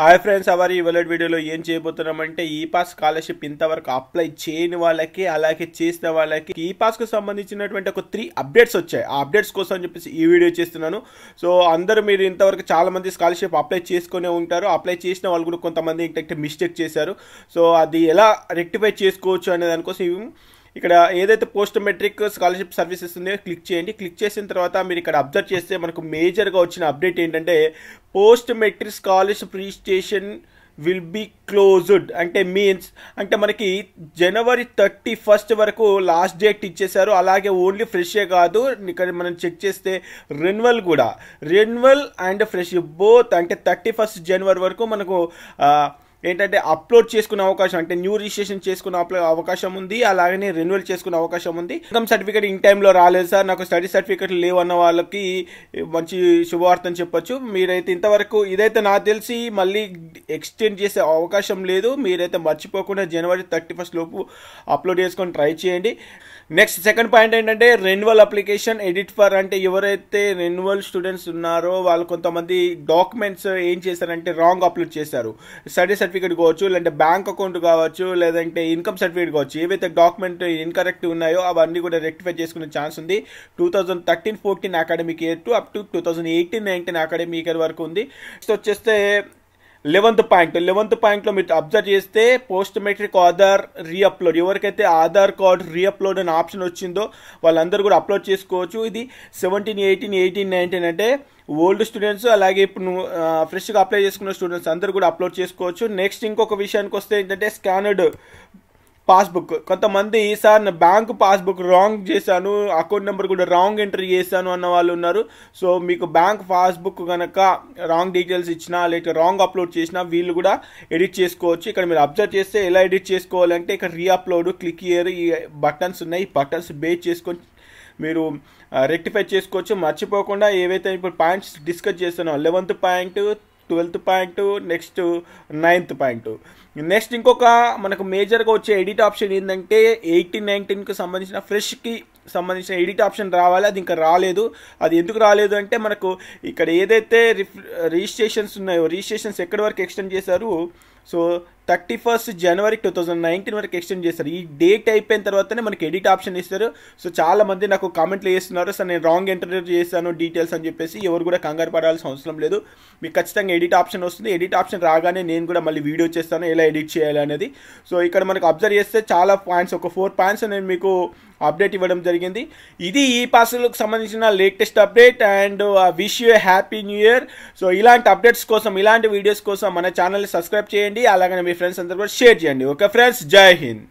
hi friends hour ఈ వలెట్ వీడియోలో ఏం చేయబోతున్నామంటే ఈ పాస్ స్కాలర్షిప్ ఇంతవరకు అప్లై చేయని వాళ్ళకి అలాగే చేసిన వాళ్ళకి ఈ పాస్కు సంబంధించినటువంటి ఒక త్రీ అప్డేట్స్ వచ్చాయి ఆ అప్డేట్స్ కోసం చెప్పేసి ఈ వీడియో చేస్తున్నాను సో అందరూ మీరు ఇంతవరకు చాలామంది స్కాలర్షిప్ అప్లై చేసుకునే ఉంటారు అప్లై చేసిన వాళ్ళు కూడా కొంతమంది ఏంటంటే మిస్టేక్ చేశారు సో అది ఎలా రెక్టిఫై చేసుకోవచ్చు అనే దానికోసం ఇక్కడ ఏదైతే పోస్ట్ మెట్రిక్ స్కాలర్షిప్ సర్వీసెస్ ఉన్నాయో క్లిక్ చేయండి క్లిక్ చేసిన తర్వాత మీరు ఇక్కడ అబ్జర్వ్ చేస్తే మనకు మేజర్గా వచ్చిన అప్డేట్ ఏంటంటే post matric scholarship registration will be closed అంటే మీన్స్ అంటే మనకి జనవరి థర్టీ ఫస్ట్ వరకు లాస్ట్ డేట్ ఇచ్చేశారు అలాగే ఓన్లీ ఫ్రెషే కాదు ఇక్కడ మనం చెక్ చేస్తే రెన్యువల్ కూడా రెన్యువల్ అండ్ ఫ్రెష్ బోత్ అంటే థర్టీ ఫస్ట్ జనవరి వరకు మనకు ఏంటంటే అప్లోడ్ చేసుకునే అవకాశం అంటే న్యూ రిజిస్ట్రేషన్ చేసుకునే అవకాశం ఉంది అలాగనే రెన్యువల్ చేసుకునే అవకాశం ఉంది ఇన్కమ్ సర్టిఫికేట్ ఇన్ టైంలో రాలేదు సార్ నాకు స్టడీ సర్టిఫికేట్ లేవు అన్న వాళ్ళకి మంచి శుభవార్తను చెప్పొచ్చు మీరైతే ఇంతవరకు ఇదైతే నాకు తెలిసి మళ్ళీ ఎక్స్టెండ్ చేసే అవకాశం లేదు మీరైతే మర్చిపోకుండా జనవరి థర్టీ ఫస్ట్ లోపు అప్లోడ్ చేసుకొని ట్రై చేయండి నెక్స్ట్ సెకండ్ పాయింట్ ఏంటంటే రెన్యువల్ అప్లికేషన్ ఎడిట్ ఫర్ అంటే ఎవరైతే రెన్యువల్ స్టూడెంట్స్ ఉన్నారో వాళ్ళు కొంతమంది డాక్యుమెంట్స్ ఏం చేశారంటే రాంగ్ అప్లోడ్ చేశారు స్టడీ సర్టిఫికేట్ సర్టిఫికేట్ కావచ్చు లేదంటే బ్యాంక్ అకౌంట్ కావచ్చు లేదంటే ఇన్కమ్ సర్టిఫికేట్ కావచ్చు ఏవైతే డాక్యుమెంట్ ఇన్కరెక్ట్ ఉన్నాయో అవన్నీ కూడా రెక్టిఫై చేసుకునే ఛాన్స్ ఉంది two thousand thirteen fourteen academic year to up to two thousand eighteen nineteen academic year వరకు ఉంది సో వచ్చేస్తే లెవెంత్ పాయింట్ లెవెంత్ పాయింట్లో మీరు అబ్జర్వ్ చేస్తే పోస్ట్ మెట్రిక్ ఆధార్ రీఅప్లోడ్ ఎవరికైతే ఆధార్ కార్డ్ రీఅప్లోడ్ అనే ఆప్షన్ వచ్చిందో వాళ్ళందరూ కూడా అప్లోడ్ చేసుకోవచ్చు ఇది సెవెంటీన్ ఎయిటీన్ ఎయిటీన్ నైన్టీన్ అంటే ఓల్డ్ స్టూడెంట్స్ అలాగే ఇప్పుడు నువ్వు ఫ్రెష్గా అప్లై చేసుకున్న స్టూడెంట్స్ అందరూ కూడా అప్లోడ్ చేసుకోవచ్చు నెక్స్ట్ ఇంకొక విషయానికి వస్తే ఏంటంటే స్కానర్డ్ పాస్బుక్ కొంతమంది సార్ నా బ్యాంక్ పాస్బుక్ రాంగ్ చేశాను అకౌంట్ నెంబర్ కూడా రాంగ్ ఎంట్రీ చేశాను అన్న వాళ్ళు ఉన్నారు సో మీకు బ్యాంక్ పాస్బుక్ కనుక రాంగ్ డీటెయిల్స్ ఇచ్చినా లేకపోతే రాంగ్ అప్లోడ్ చేసినా వీళ్ళు కూడా ఎడిట్ చేసుకోవచ్చు ఇక్కడ మీరు అబ్జర్వ్ చేస్తే ఎలా ఎడిట్ చేసుకోవాలంటే ఇక్కడ రీ అప్లోడ్ క్లిక్ ఇయర్ ఈ బటన్స్ ఉన్నాయి ఈ బటన్స్ బేస్ చేసుకొని మీరు రెక్టిఫై చేసుకోవచ్చు మర్చిపోకుండా ఏవైతే ఇప్పుడు పాయింట్స్ డిస్కస్ చేస్తున్నాం eleventh point twelfth point next ninth point next ఇంకొక మనకు మేజర్గా వచ్చే ఎడిట్ ఆప్షన్ ఏంటంటే ఎయిటీన్ నైన్టీన్కి సంబంధించిన ఫ్రెష్కి సంబంధించిన ఎడిట్ ఆప్షన్ రావాలి అది ఇంకా రాలేదు అది ఎందుకు రాలేదు అంటే మనకు ఇక్కడ ఏదైతే రిజిస్ట్రేషన్స్ ఉన్నాయో రిజిస్ట్రేషన్స్ ఎక్కడి వరకు ఎక్స్టెండ్ చేశారు సో థర్టీ ఫస్ట్ జనవరి టూ థౌజండ్ నైన్టీన్ వరకు ఎక్స్టెండ్ చేస్తారు ఈ డేట్ అయిపోయిన తర్వాతనే మనకి ఎడిట్ ఆప్షన్ ఇస్తారు సో చాలా మంది నాకు కామెంట్లు చేస్తున్నారు సార్ నేను రాంగ్ ఎంటర్ చేశాను డీటెయిల్స్ అని చెప్పేసి ఎవరు కూడా కంగారు పడాల్సిన అవసరం లేదు మీకు ఖచ్చితంగా ఎడిట్ ఆప్షన్ వస్తుంది ఎడిట్ ఆప్షన్ రాగానే నేను కూడా మళ్ళీ వీడియో చేస్తాను ఎలా ఎడిట్ చేయాలి అనేది సో ఇక్కడ మనకు అబ్జర్వ్ చేస్తే చాలా పాయింట్స్ ఒక ఫోర్ పాయింట్స్ నేను మీకు అప్డేట్ ఇవ్వడం జరిగింది ఇది ఈ పాసులకు సంబంధించిన latest update and wish you happy new year so ఇలాంటి అప్డేట్స్ కోసం ఇలాంటి వీడియోస్ కోసం మన ఛానల్ని సబ్స్క్రైబ్ చేయండి చేయండి అలాగే మీ ఫ్రెండ్స్ అందరూ కూడా షేర్ చేయండి ఓకే ఫ్రెండ్స్ జై హింద్